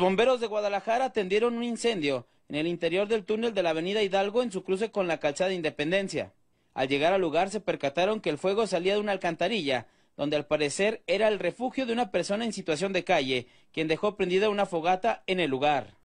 Los Bomberos de Guadalajara atendieron un incendio en el interior del túnel de la avenida Hidalgo en su cruce con la calzada Independencia. Al llegar al lugar se percataron que el fuego salía de una alcantarilla, donde al parecer era el refugio de una persona en situación de calle, quien dejó prendida una fogata en el lugar.